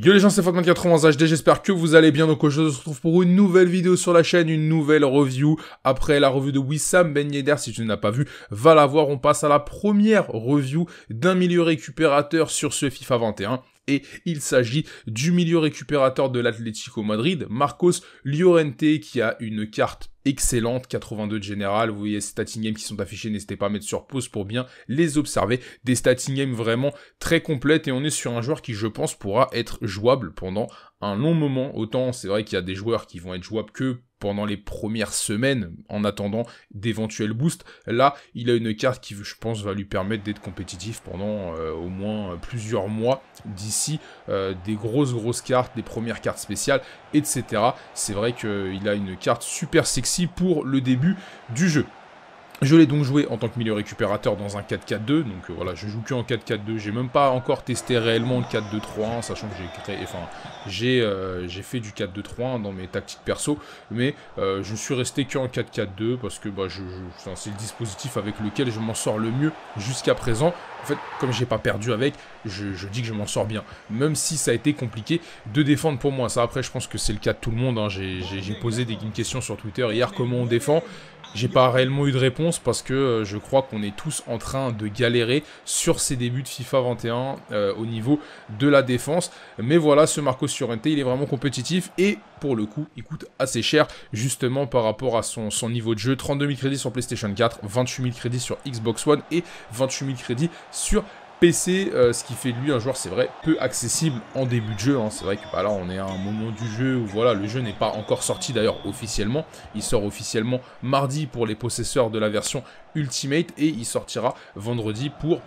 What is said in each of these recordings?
Yo les gens, c'est Fatman91 HD, j'espère que vous allez bien. Donc aujourd'hui, on se retrouve pour une nouvelle vidéo sur la chaîne, une nouvelle review. Après la revue de Wissam Ben Yedder, si tu ne l'as pas vu, va la voir. On passe à la première review d'un milieu récupérateur sur ce FIFA 21 et il s'agit du milieu récupérateur de l'Atlético Madrid, Marcos Llorente, qui a une carte excellente, 82 de général, vous voyez stating game qui sont affichés, n'hésitez pas à mettre sur pause pour bien les observer, des stating games vraiment très complètes et on est sur un joueur qui je pense pourra être jouable pendant un long moment, autant c'est vrai qu'il y a des joueurs qui vont être jouables que pendant les premières semaines en attendant d'éventuels boosts. Là, il a une carte qui, je pense, va lui permettre d'être compétitif pendant euh, au moins plusieurs mois d'ici. Euh, des grosses, grosses cartes, des premières cartes spéciales, etc. C'est vrai qu'il a une carte super sexy pour le début du jeu. Je l'ai donc joué en tant que milieu récupérateur dans un 4-4-2, donc euh, voilà, je joue que en 4-4-2, j'ai même pas encore testé réellement le 4-2-3-1, sachant que j'ai créé, enfin, j'ai euh, fait du 4-2-3-1 dans mes tactiques perso, mais euh, je suis resté que en 4-4-2 parce que bah, je, c'est le dispositif avec lequel je m'en sors le mieux jusqu'à présent. En fait, comme j'ai pas perdu avec, je, dis que je m'en sors bien, même si ça a été compliqué de défendre pour moi. Ça, après, je pense que c'est le cas de tout le monde. Hein. J'ai posé des, une question sur Twitter hier comment on défend. J'ai pas réellement eu de réponse parce que euh, je crois qu'on est tous en train de galérer sur ces débuts de FIFA 21 euh, au niveau de la défense. Mais voilà, ce Marcos Surente, il est vraiment compétitif et pour le coup, il coûte assez cher justement par rapport à son, son niveau de jeu. 32 000 crédits sur PlayStation 4, 28 000 crédits sur Xbox One et 28 000 crédits sur PC, euh, ce qui fait de lui un joueur, c'est vrai, peu accessible en début de jeu. Hein. C'est vrai que bah, là, on est à un moment du jeu où voilà, le jeu n'est pas encore sorti d'ailleurs officiellement. Il sort officiellement mardi pour les possesseurs de la version Ultimate et il sortira vendredi pour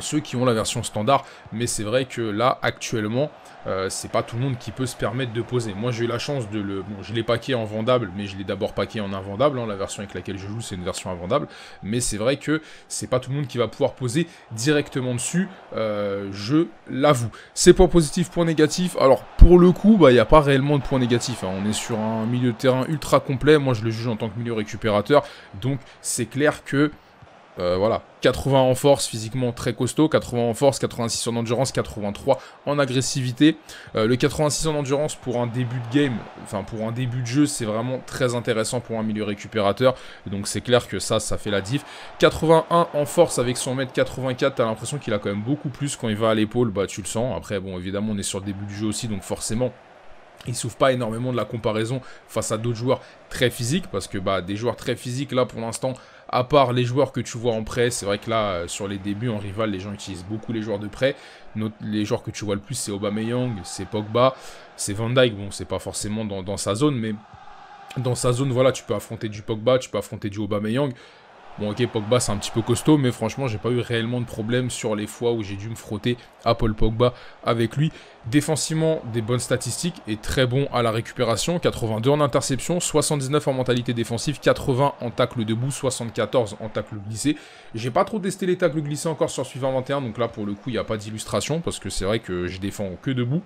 ceux qui ont la version standard. Mais c'est vrai que là, actuellement, euh, c'est pas tout le monde qui peut se permettre de poser. Moi, j'ai eu la chance de le. Bon, je l'ai paqué en vendable, mais je l'ai d'abord paqué en invendable. Hein, la version avec laquelle je joue, c'est une version invendable. Mais c'est vrai que c'est pas tout le monde qui va pouvoir poser directement dessus. Euh, je l'avoue. C'est point positif, point négatif, Alors, pour le coup, bah, il n'y a pas réellement de point négatif, hein. On est sur un milieu de terrain ultra complet. Moi, je le juge en tant que milieu récupérateur. Donc, c'est clair que. Euh, voilà, 80 en force physiquement très costaud, 80 en force, 86 en endurance, 83 en agressivité. Euh, le 86 en endurance pour un début de game, enfin pour un début de jeu, c'est vraiment très intéressant pour un milieu récupérateur. Donc c'est clair que ça, ça fait la diff. 81 en force avec son mètre 84, t'as l'impression qu'il a quand même beaucoup plus quand il va à l'épaule, bah tu le sens. Après, bon, évidemment, on est sur le début du jeu aussi, donc forcément, il souffre pas énormément de la comparaison face à d'autres joueurs très physiques parce que bah des joueurs très physiques là pour l'instant à part les joueurs que tu vois en prêt, c'est vrai que là, euh, sur les débuts en rival, les gens utilisent beaucoup les joueurs de prêt. les joueurs que tu vois le plus, c'est Aubameyang, c'est Pogba, c'est Van Dyke. Bon, c'est pas forcément dans, sa zone, mais dans sa zone, voilà, tu peux affronter du Pogba, tu peux affronter du Aubameyang. Bon, ok, Pogba, c'est un petit peu costaud, mais franchement, j'ai pas eu réellement de problème sur les fois où j'ai dû me frotter à Paul Pogba avec lui. Défensivement, des bonnes statistiques et très bon à la récupération. 82 en interception, 79 en mentalité défensive, 80 en tacle debout, 74 en tacle glissé. J'ai pas trop testé les tacles glissés encore sur suivant 21, donc là, pour le coup, il n'y a pas d'illustration parce que c'est vrai que je défends que debout.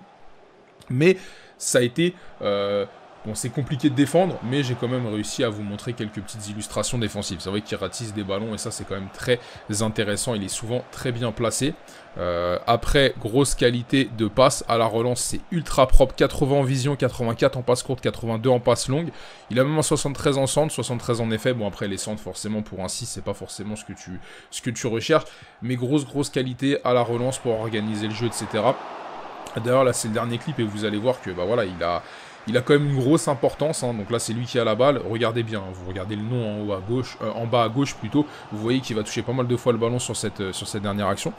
Mais ça a été euh, Bon, c'est compliqué de défendre, mais j'ai quand même réussi à vous montrer quelques petites illustrations défensives. C'est vrai qu'il ratisse des ballons et ça, c'est quand même très intéressant. Il est souvent très bien placé. Euh, après, grosse qualité de passe à la relance, c'est ultra propre. 80 en vision, 84 en passe courte, 82 en passe longue. Il a même un 73 en centre, 73 en effet. Bon, après, les centres, forcément, pour un 6, c'est pas forcément ce que, tu, ce que tu recherches. Mais grosse, grosse qualité à la relance pour organiser le jeu, etc. D'ailleurs, là, c'est le dernier clip et vous allez voir que, bah voilà, il a. Il a quand même une grosse importance. Hein. Donc là, c'est lui qui a la balle. Regardez bien. Hein. Vous regardez le nom en haut à gauche, euh, en bas à gauche plutôt. Vous voyez qu'il va toucher pas mal de fois le ballon sur cette, euh, sur cette dernière action.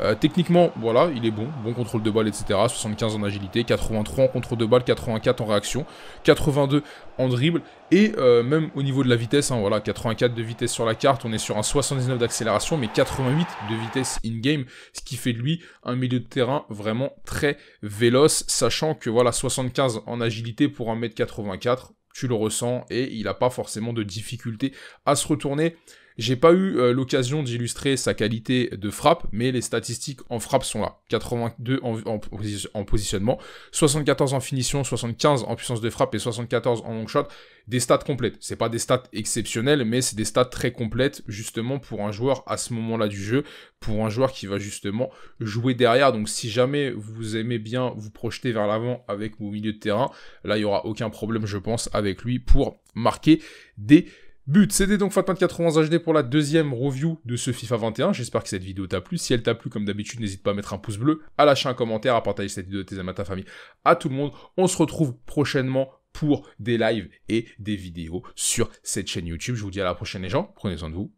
Euh, techniquement, voilà, il est bon. Bon contrôle de balle, etc. 75 en agilité, 83 en contrôle de balle, 84 en réaction, 82 en dribble. Et même au niveau de la vitesse, hein, voilà, 84 de vitesse sur la carte. On est sur un 79 d'accélération, mais 88 de vitesse in-game. Ce qui fait de lui un milieu de terrain vraiment très véloce, sachant que voilà, 75 en agilité pour 1m84, tu le ressens et il n'a pas forcément de difficulté à se retourner. J'ai pas eu euh, l'occasion d'illustrer sa qualité de frappe, mais les statistiques en frappe sont là. 82 en, positionnement, 74 en finition, 75 en puissance de frappe et 74 en long shot. Des stats complètes. C'est pas des stats exceptionnelles, mais c'est des stats très complètes, justement, pour un joueur à ce moment-là du jeu, pour un joueur qui va justement jouer derrière. Donc, si jamais vous aimez bien vous projeter vers l'avant avec vos milieux de terrain, là, il y aura aucun problème, je pense, avec lui pour marquer des But, c'était donc Fatman 91 HD pour la deuxième review de ce FIFA 21. J'espère que cette vidéo t'a plu. Si elle t'a plu, comme d'habitude, n'hésite pas à mettre un pouce bleu, à lâcher un commentaire, à partager cette vidéo de tes amis, à ta famille, à tout le monde. On se retrouve prochainement pour des lives et des vidéos sur cette chaîne YouTube. Je vous dis à la prochaine les gens. Prenez soin de vous.